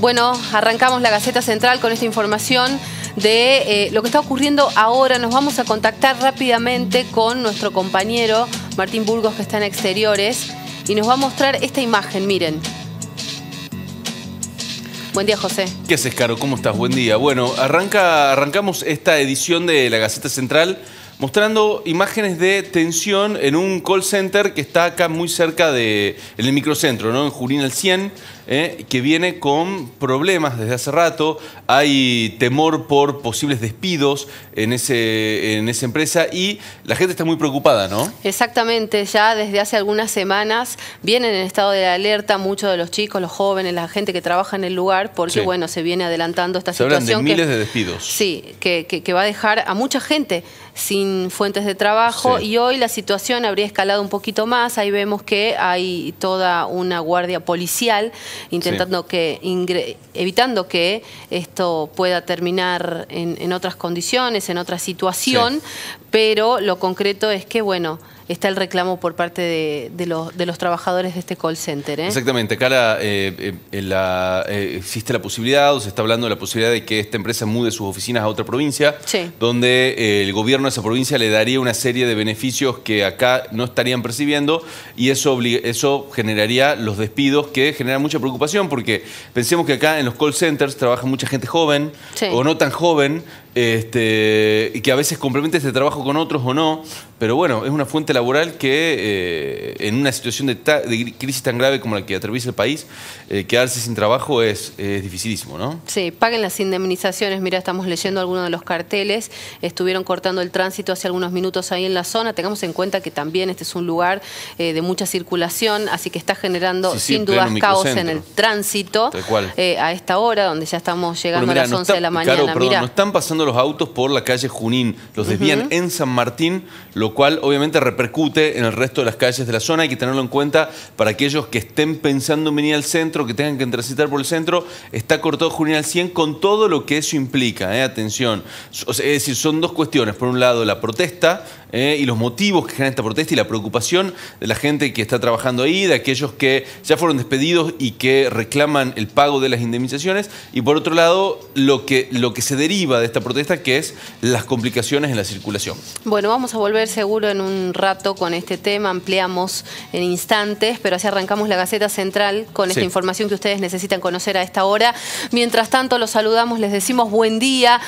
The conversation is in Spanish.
Bueno, arrancamos la Gaceta Central con esta información de eh, lo que está ocurriendo ahora. Nos vamos a contactar rápidamente con nuestro compañero Martín Burgos, que está en exteriores, y nos va a mostrar esta imagen, miren. Buen día, José. ¿Qué haces, Caro? ¿Cómo estás? Buen día. Bueno, arranca, arrancamos esta edición de la Gaceta Central mostrando imágenes de tensión en un call center que está acá muy cerca de, el microcentro, ¿no? en Jurín al 100, ¿eh? que viene con problemas desde hace rato. Hay temor por posibles despidos en, ese, en esa empresa y la gente está muy preocupada, ¿no? Exactamente, ya desde hace algunas semanas vienen en estado de alerta muchos de los chicos, los jóvenes, la gente que trabaja en el lugar, porque bueno, se viene adelantando esta se situación. Hablan de miles de despidos. Sí, que, que, que va a dejar a mucha gente sin fuentes de trabajo y hoy la situación habría escalado un poquito más. Ahí vemos que hay toda una guardia policial intentando que evitando que esto pueda terminar en, otras condiciones, en otra situación, pero lo concreto es que, bueno, está el reclamo por parte de, los, trabajadores de este call center. ¿eh? Exactamente, Cara, eh, eh, existe la posibilidad, o se está hablando de la posibilidad de que esta empresa mude sus oficinas a otra provincia, donde el gobierno se esa provincia le daría una serie de beneficios que acá no estarían percibiendo y eso, eso generaría los despidos que generan mucha preocupación porque pensemos que acá en los call centers trabaja mucha gente joven o no tan joven este, y que a veces complementa este trabajo con otros o no, pero bueno, es una fuente laboral que eh, en una situación de, crisis tan grave como la que atraviesa el país, eh, quedarse sin trabajo es, dificilísimo, ¿no? Sí, paguen las indemnizaciones, mira, estamos leyendo algunos de los carteles, estuvieron cortando el tránsito hace algunos minutos ahí en la zona, tengamos en cuenta que también este es un lugar eh, de mucha circulación, así que está generando sin dudas caos en el tránsito a esta hora, donde ya estamos llegando a las 11 de la mañana. Claro, están pasando los autos por la calle Junín. Los desvían en San Martín, lo cual obviamente repercute en el resto de las calles de la zona. Hay que tenerlo en cuenta para aquellos que estén pensando en venir al centro, que tengan que transitar por el centro. Está cortado Junín al 100 con todo lo que eso implica. ¿eh? Atención. es decir, son dos cuestiones. Por un lado, la protesta ¿eh? y los motivos que generan esta protesta y la preocupación de la gente que está trabajando ahí, de aquellos que ya fueron despedidos y que reclaman el pago de las indemnizaciones. Y por otro lado, lo que, lo que se deriva de esta protesta, que es las complicaciones en la circulación. Bueno, vamos a volver seguro en un rato con este tema, ampliamos en instantes, pero así arrancamos la Gaceta Central con esta información que ustedes necesitan conocer a esta hora. Mientras tanto, los saludamos, les decimos buen día.